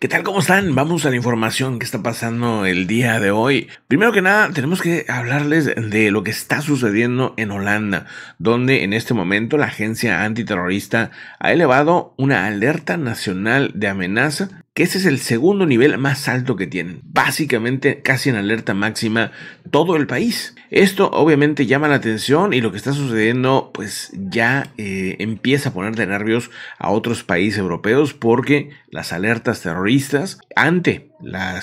¿Qué tal? ¿Cómo están? Vamos a la información que está pasando el día de hoy. Primero que nada, tenemos que hablarles de lo que está sucediendo en Holanda, donde en este momento la agencia antiterrorista ha elevado una alerta nacional de amenaza que ese es el segundo nivel más alto que tienen. Básicamente casi en alerta máxima todo el país. Esto obviamente llama la atención y lo que está sucediendo pues ya eh, empieza a poner de nervios a otros países europeos porque las alertas terroristas ante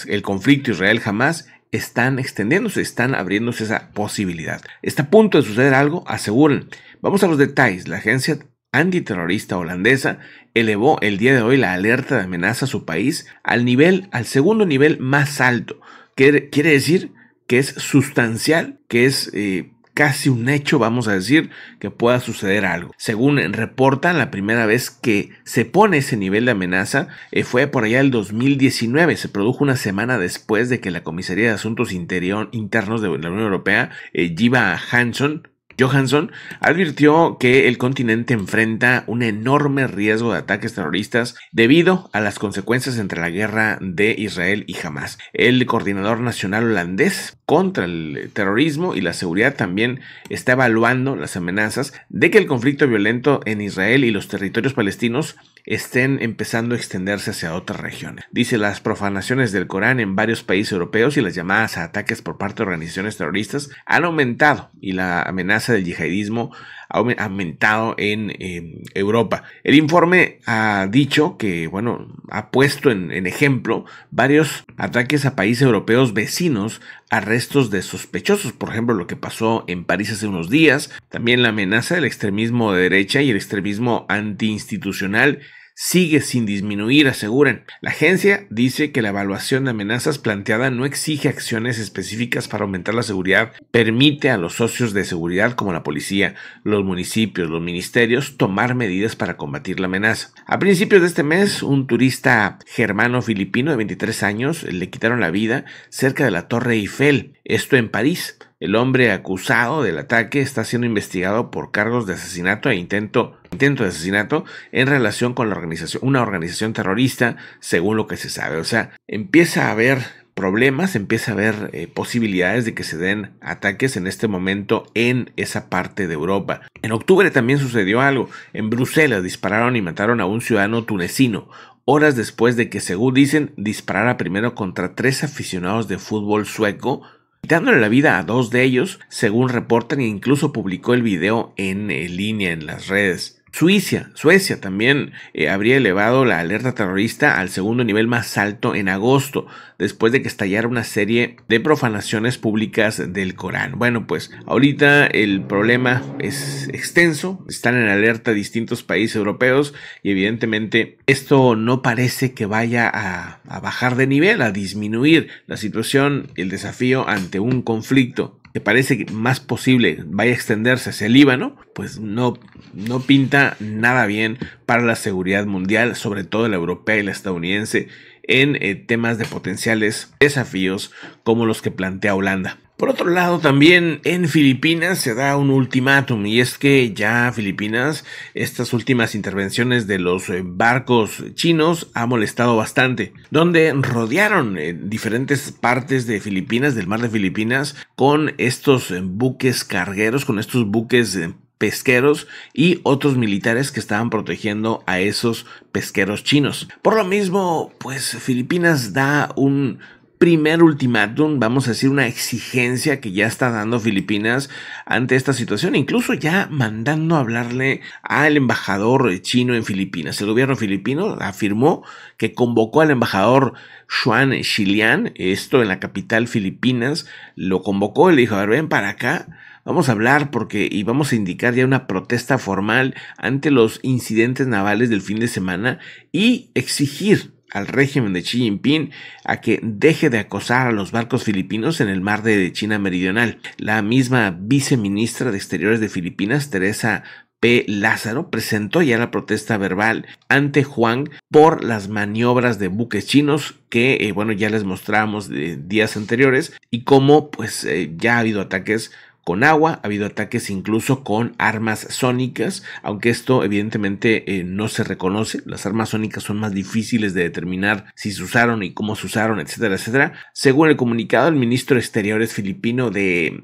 el conflicto Israel-Jamás están extendiéndose, están abriéndose esa posibilidad. Está a punto de suceder algo, aseguren. Vamos a los detalles. La agencia antiterrorista holandesa elevó el día de hoy la alerta de amenaza a su país al nivel, al segundo nivel más alto, que er, quiere decir que es sustancial, que es eh, casi un hecho, vamos a decir, que pueda suceder algo. Según reportan, la primera vez que se pone ese nivel de amenaza eh, fue por allá el 2019. Se produjo una semana después de que la Comisaría de Asuntos Internos de la Unión Europea, lleva eh, a Hanson, Johansson advirtió que el continente enfrenta un enorme riesgo de ataques terroristas debido a las consecuencias entre la guerra de Israel y Hamas. El coordinador nacional holandés contra el terrorismo y la seguridad también está evaluando las amenazas de que el conflicto violento en Israel y los territorios palestinos estén empezando a extenderse hacia otras regiones. Dice las profanaciones del Corán en varios países europeos y las llamadas a ataques por parte de organizaciones terroristas han aumentado y la amenaza del yihadismo ha aumentado en Europa. El informe ha dicho que, bueno, ha puesto en, en ejemplo varios ataques a países europeos vecinos, arrestos de sospechosos, por ejemplo, lo que pasó en París hace unos días, también la amenaza del extremismo de derecha y el extremismo antiinstitucional sigue sin disminuir, aseguran. La agencia dice que la evaluación de amenazas planteada no exige acciones específicas para aumentar la seguridad, permite a los socios de seguridad como la policía, los municipios, los ministerios tomar medidas para combatir la amenaza. A principios de este mes, un turista germano filipino de 23 años le quitaron la vida cerca de la Torre Eiffel, esto en París. El hombre acusado del ataque está siendo investigado por cargos de asesinato e intento, intento de asesinato en relación con la organización, una organización terrorista, según lo que se sabe. O sea, empieza a haber problemas, empieza a haber eh, posibilidades de que se den ataques en este momento en esa parte de Europa. En octubre también sucedió algo. En Bruselas dispararon y mataron a un ciudadano tunecino, horas después de que, según dicen, disparara primero contra tres aficionados de fútbol sueco Dándole la vida a dos de ellos, según reportan e incluso publicó el video en eh, línea en las redes. Suiza, Suecia también eh, habría elevado la alerta terrorista al segundo nivel más alto en agosto, después de que estallara una serie de profanaciones públicas del Corán. Bueno, pues ahorita el problema es extenso, están en alerta distintos países europeos y evidentemente esto no parece que vaya a, bajar de nivel, a disminuir la situación, y el desafío ante un conflicto que parece más posible vaya a extenderse hacia el Líbano, pues no, no pinta nada bien para la seguridad mundial, sobre todo la europea y la estadounidense, en eh, temas de potenciales desafíos como los que plantea Holanda. Por otro lado, también en Filipinas se da un ultimátum y es que ya Filipinas estas últimas intervenciones de los eh, barcos chinos ha molestado bastante, donde rodearon eh, diferentes partes de Filipinas, del mar de Filipinas, con estos eh, buques cargueros, con estos buques pesqueros y otros militares que estaban protegiendo a esos pesqueros chinos. Por lo mismo, pues Filipinas da un primer ultimátum, vamos a decir, una exigencia que ya está dando Filipinas ante esta situación, incluso ya mandando a hablarle al embajador chino en Filipinas. El gobierno filipino afirmó que convocó al embajador Juan Xilian, esto en la capital Filipinas, lo convocó y le dijo, a ver, ven para acá. Vamos a hablar porque y vamos a indicar ya una protesta formal ante los incidentes navales del fin de semana y exigir al régimen de Xi Jinping a que deje de acosar a los barcos filipinos en el mar de China Meridional. La misma viceministra de Exteriores de Filipinas, Teresa P. Lázaro presentó ya la protesta verbal ante Juan por las maniobras de buques chinos que, eh, bueno, ya les mostramos de días anteriores y cómo pues eh, ya ha habido ataques con agua, ha habido ataques incluso con armas sónicas, aunque esto evidentemente eh, no se reconoce, las armas sónicas son más difíciles de determinar si se usaron y cómo se usaron, etcétera, etcétera. Según el comunicado, el ministro de Exteriores filipino desde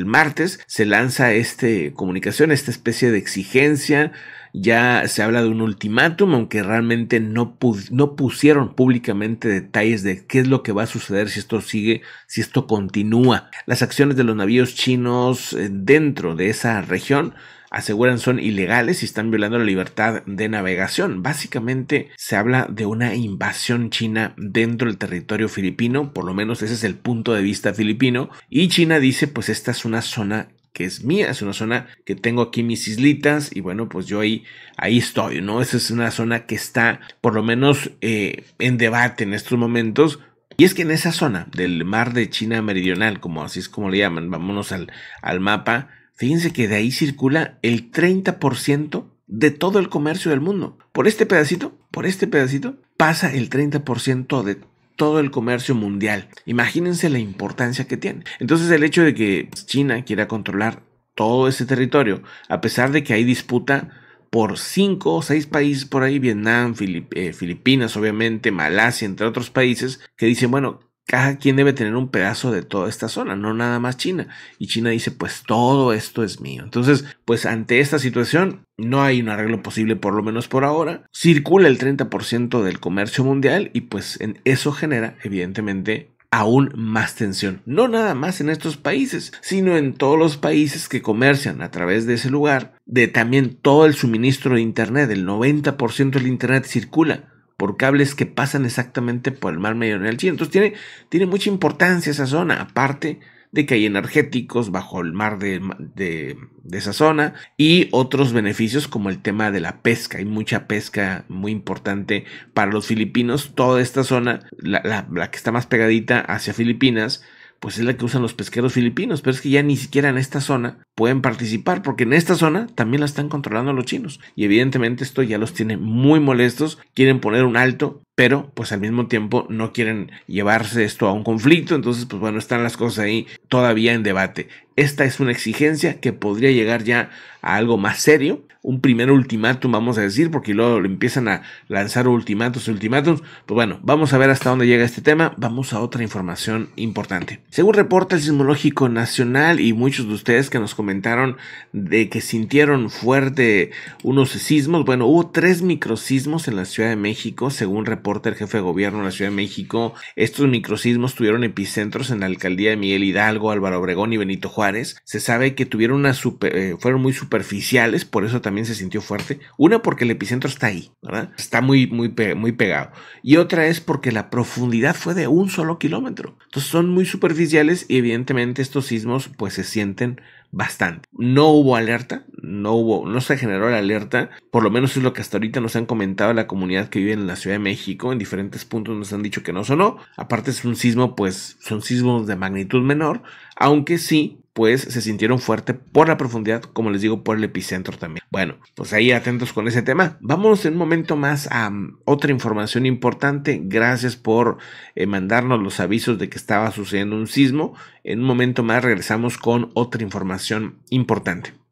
el martes se lanza esta comunicación, esta especie de exigencia ya se habla de un ultimátum, aunque realmente no, no pusieron públicamente detalles de qué es lo que va a suceder si esto sigue, si esto continúa. Las acciones de los navíos chinos eh, dentro de esa región aseguran son ilegales y están violando la libertad de navegación. Básicamente se habla de una invasión china dentro del territorio filipino, por lo menos ese es el punto de vista filipino, y China dice pues esta es una zona que es mía, es una zona que tengo aquí mis islitas y bueno, pues yo ahí, ahí estoy, ¿no? Esa es una zona que está por lo menos eh, en debate en estos momentos. Y es que en esa zona del mar de China Meridional, como así es como le llaman, vámonos al, al mapa, fíjense que de ahí circula el 30% de todo el comercio del mundo. Por este pedacito, por este pedacito, pasa el 30% de todo el comercio mundial. Imagínense la importancia que tiene. Entonces el hecho de que China quiera controlar todo ese territorio, a pesar de que hay disputa por cinco o seis países por ahí, Vietnam, eh, Filipinas, obviamente, Malasia, entre otros países, que dicen, bueno, cada quien debe tener un pedazo de toda esta zona, no nada más China. Y China dice, pues todo esto es mío. Entonces, pues ante esta situación no hay un arreglo posible, por lo menos por ahora. Circula el 30% del comercio mundial y pues en eso genera, evidentemente, aún más tensión. No nada más en estos países, sino en todos los países que comercian a través de ese lugar, de también todo el suministro de Internet, el 90% del Internet circula por cables que pasan exactamente por el mar del chino. Entonces tiene, tiene mucha importancia esa zona, aparte de que hay energéticos bajo el mar de, esa zona y otros beneficios como el tema de la pesca. Hay mucha pesca muy importante para los filipinos. Toda esta zona, la que está más pegadita hacia Filipinas, pues es la que usan los pesqueros filipinos, pero es que ya ni siquiera en esta zona pueden participar, porque en esta zona también la están controlando los chinos. Y evidentemente esto ya los tiene muy molestos, quieren poner un alto, pero pues al mismo tiempo no quieren llevarse esto a un conflicto, entonces pues bueno, están las cosas ahí todavía en debate. Esta es una exigencia que podría llegar ya a algo más serio, un primer ultimátum, vamos a decir, porque luego le empiezan a lanzar ultimatos ultimátums. Pues bueno, vamos a ver hasta dónde llega este tema. Vamos a otra información importante. Según reporta el Sismológico Nacional y muchos de ustedes que nos comentaron de que sintieron fuerte unos sismos, bueno, hubo tres microsismos en la Ciudad de México, según reporta el jefe de gobierno de la Ciudad de México. Estos microsismos tuvieron epicentros en la alcaldía de Miguel Hidalgo, Álvaro Obregón y Benito Juárez. Se sabe que tuvieron una eh, fueron muy superficiales, por eso también también se sintió fuerte. Una porque el epicentro está ahí, Está muy, muy, muy pegado. Y otra es porque la profundidad fue de un solo kilómetro. Entonces son muy superficiales y evidentemente estos sismos pues se sienten bastante. No hubo alerta, no hubo, no se generó la alerta, por lo menos es lo que hasta ahorita nos han comentado la comunidad que vive en la Ciudad de México, en diferentes puntos nos han dicho que no sonó. Aparte es un sismo, pues son sismos de magnitud menor, aunque sí pues se sintieron fuerte por la profundidad, como les digo, por el epicentro también. Bueno, pues ahí atentos con ese tema. Vámonos en un momento más a mm, otra información importante. Gracias por eh, mandarnos los avisos de que estaba sucediendo un sismo. En un momento más regresamos con otra información importante.